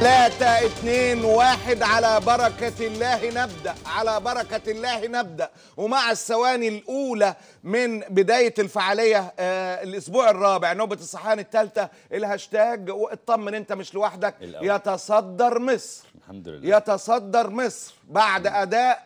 3 2 1 على بركة الله نبدأ على بركة الله نبدأ ومع الثواني الأولى من بداية الفعالية آه الأسبوع الرابع نوبة الصحان الثالثة الهاشتاج اطمن أنت مش لوحدك الأول. يتصدر مصر الحمد لله يتصدر مصر بعد أداء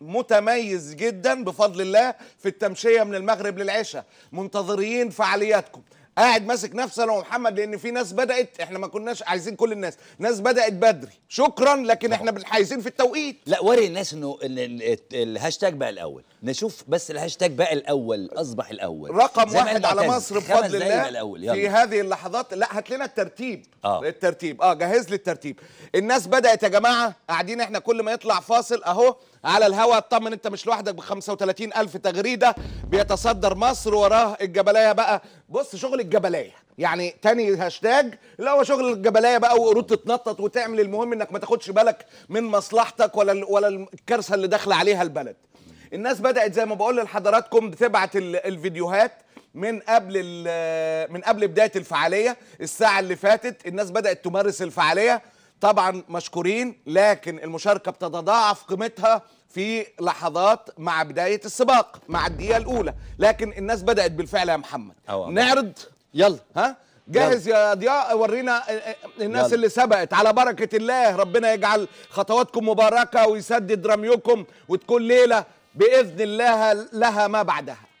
متميز جدا بفضل الله في التمشية من المغرب للعشاء منتظرين فعالياتكم قاعد ماسك نفسي انا ومحمد لان في ناس بدات احنا ما كناش عايزين كل الناس ناس بدات بدري شكرا لكن احنا عايزين في التوقيت لا وري الناس انه الهاشتاج بقى الاول نشوف بس الهاشتاج بقى الاول اصبح الاول رقم واحد على مصر بفضل الله في هذه اللحظات لا هات لنا الترتيب آه. الترتيب اه جهز لي الترتيب الناس بدات يا جماعه قاعدين احنا كل ما يطلع فاصل اهو على الهواء اطمن انت مش لوحدك ب 35 الف تغريده بيتصدر مصر وراه الجبلايه بقى بص شغل الجبلايه يعني تاني هاشتاج اللي هو شغل الجبلايه بقى وقرود تتنطط وتعمل المهم انك ما تاخدش بالك من مصلحتك ولا ولا الكارثه اللي داخله عليها البلد الناس بدات زي ما بقول لحضراتكم بتبعت الفيديوهات من قبل من قبل بدايه الفعاليه الساعه اللي فاتت الناس بدات تمارس الفعاليه طبعا مشكورين لكن المشاركه بتتضاعف قيمتها في لحظات مع بدايه السباق مع الدقيقه الاولى لكن الناس بدات بالفعل يا محمد أوه. نعرض يلا ها جاهز يلا. يا ضياء ورينا الناس يلا. اللي سبقت على بركه الله ربنا يجعل خطواتكم مباركه ويسدد رميكم وتكون ليله باذن الله لها ما بعدها